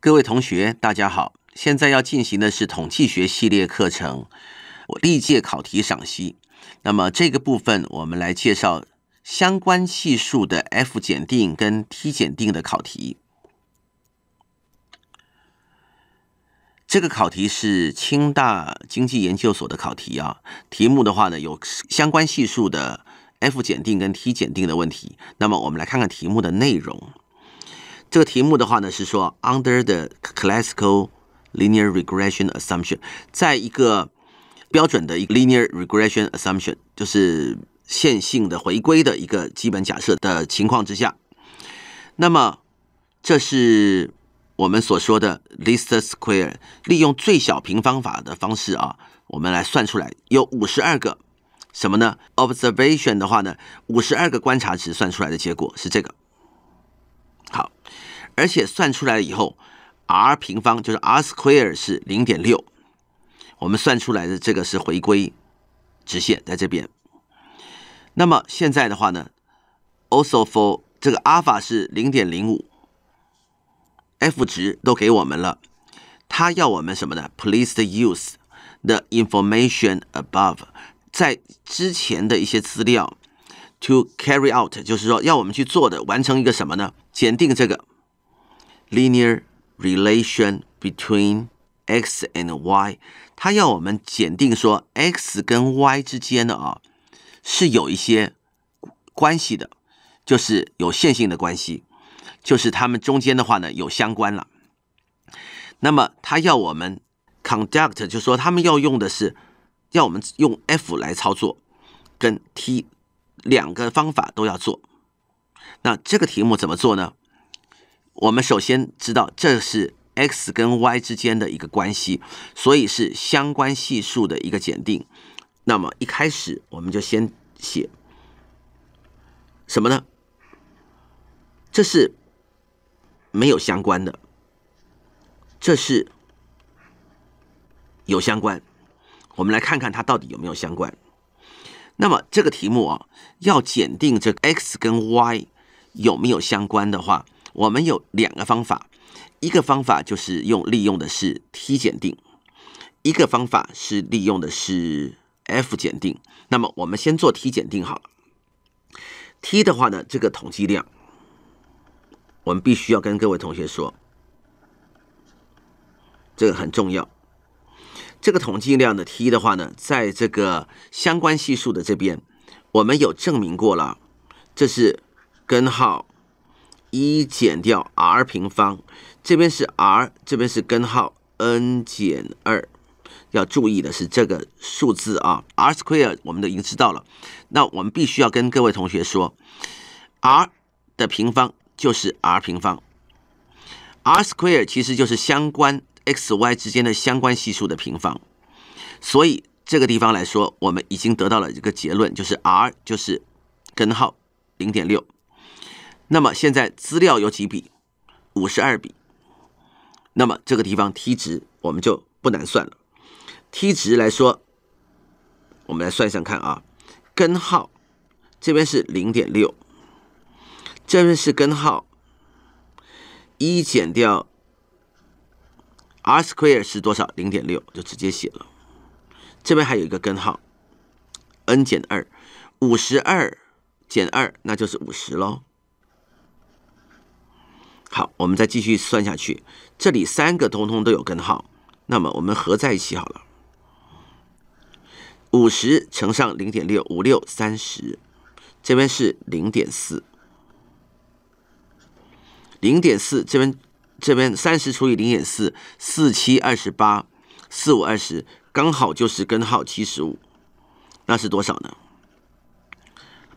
各位同学，大家好！现在要进行的是统计学系列课程我历届考题赏析。那么这个部分，我们来介绍相关系数的 F 检定跟 t 检定的考题。这个考题是清大经济研究所的考题啊。题目的话呢，有相关系数的 F 检定跟 t 检定的问题。那么我们来看看题目的内容。这个题目的话呢，是说 under the classical linear regression assumption，在一个标准的一个 linear regression assumption，就是线性的回归的一个基本假设的情况之下，那么这是我们所说的 least square，利用最小平方法的方式啊，我们来算出来有五十二个什么呢？observation 的话呢，五十二个观察值算出来的结果是这个。而且算出来了以后，R 平方就是 R square 是零点六，我们算出来的这个是回归直线在这边。那么现在的话呢，also for 这个阿尔法是零点零五，F 值都给我们了，他要我们什么呢？Please use the information above 在之前的一些资料 to carry out，就是说要我们去做的，完成一个什么呢？检定这个。Linear relation between x and y，他要我们检定说 x 跟 y 之间的啊是有一些关系的，就是有线性的关系，就是它们中间的话呢有相关了。那么他要我们 conduct，就说他们要用的是要我们用 f 来操作，跟 t 两个方法都要做。那这个题目怎么做呢？我们首先知道这是 x 跟 y 之间的一个关系，所以是相关系数的一个检定。那么一开始我们就先写什么呢？这是没有相关的，这是有相关。我们来看看它到底有没有相关。那么这个题目啊，要检定这 x 跟 y 有没有相关的话。我们有两个方法，一个方法就是用利用的是 t 检定，一个方法是利用的是 f 检定。那么我们先做 t 检定好了。t 的话呢，这个统计量，我们必须要跟各位同学说，这个很重要。这个统计量的 t 的话呢，在这个相关系数的这边，我们有证明过了，这是根号。一减掉 r 平方，这边是 r，这边是根号 n 减二。要注意的是这个数字啊，r square 我们都已经知道了。那我们必须要跟各位同学说，r 的平方就是 r 平方，r square 其实就是相关 x y 之间的相关系数的平方。所以这个地方来说，我们已经得到了一个结论，就是 r 就是根号零点六。那么现在资料有几笔？五十二笔。那么这个地方 t 值我们就不难算了。t 值来说，我们来算一算看啊，根号这边是零点六，这边是根号一减掉 r square 是多少？零点六，就直接写了。这边还有一个根号 n 减二，五十二减二那就是五十喽。好，我们再继续算下去。这里三个通通都有根号，那么我们合在一起好了。五十乘上零点六，五六三十。这边是零点四，零点四这边这边三十除以零点四，四七二十八，四五二十，刚好就是根号七十五。那是多少呢？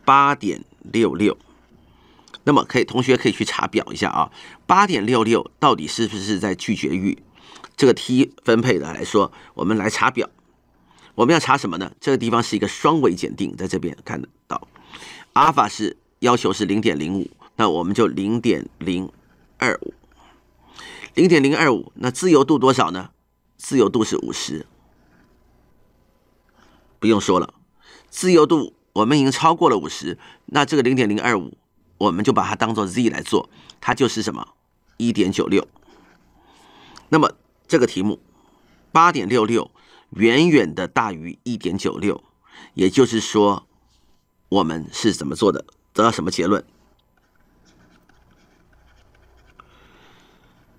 八点六六。那么可以，同学可以去查表一下啊。八点六六到底是不是在拒绝域？这个 T 分配的来说，我们来查表。我们要查什么呢？这个地方是一个双尾检定，在这边看得到。阿尔法是要求是零点零五，那我们就零点零二五。零点零二五，那自由度多少呢？自由度是五十。不用说了，自由度我们已经超过了五十，那这个零点零二五。我们就把它当做 z 来做，它就是什么？一点九六。那么这个题目八点六六远远的大于一点九六，也就是说，我们是怎么做的？得到什么结论？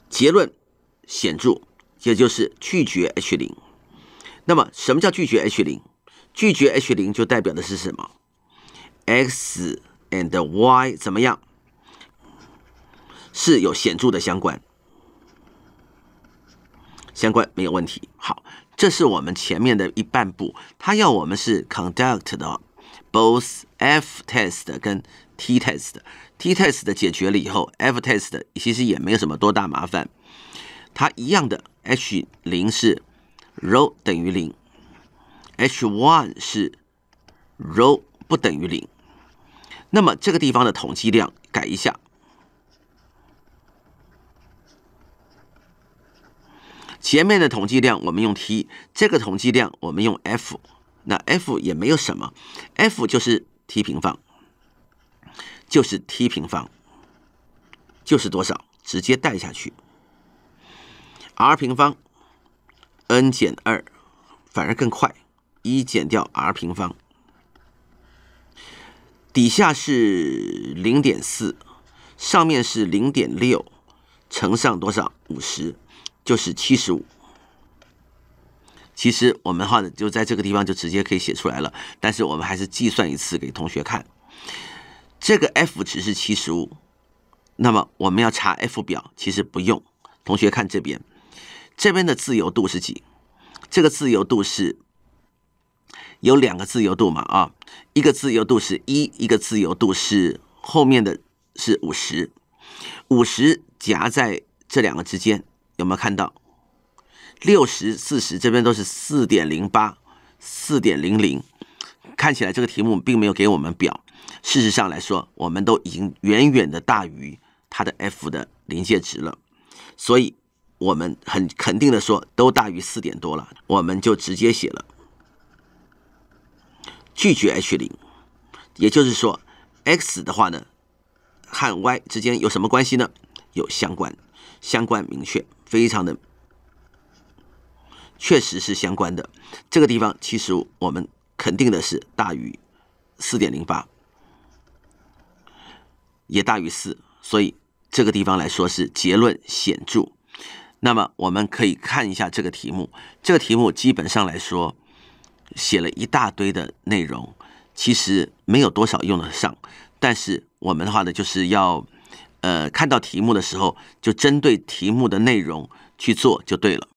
结论显著，也就是拒绝 H 零。那么什么叫拒绝 H 零？拒绝 H 零就代表的是什么？x And why 怎么样是有显著的相关？相关没有问题。好，这是我们前面的一半步。他要我们是 conduct 的 both F test 跟 t test。t test 的解决了以后，F test 其实也没有什么多大麻烦。它一样的，H 零是 r o w 等于零，H one 是 r o w 不等于零。那么这个地方的统计量改一下，前面的统计量我们用 t，这个统计量我们用 f，那 f 也没有什么，f 就是 t 平方，就是 t 平方，就是多少，直接代下去，r 平方，n 减二，反而更快，一减掉 r 平方。底下是零点四，上面是零点六，乘上多少五十，就是七十五。其实我们呢，就在这个地方就直接可以写出来了，但是我们还是计算一次给同学看。这个 F 值是七十五，那么我们要查 F 表，其实不用。同学看这边，这边的自由度是几？这个自由度是。有两个自由度嘛，啊，一个自由度是一，一个自由度是后面的是五十五十夹在这两个之间，有没有看到？六十四十这边都是四点零八，四点零零，看起来这个题目并没有给我们表。事实上来说，我们都已经远远的大于它的 F 的临界值了，所以我们很肯定的说，都大于四点多了，我们就直接写了。拒绝 H 零，也就是说，x 的话呢，和 y 之间有什么关系呢？有相关，相关明确，非常的，确实是相关的。这个地方其实我们肯定的是大于四点零八，也大于四，所以这个地方来说是结论显著。那么我们可以看一下这个题目，这个题目基本上来说。写了一大堆的内容，其实没有多少用得上。但是我们的话呢，就是要，呃，看到题目的时候，就针对题目的内容去做就对了。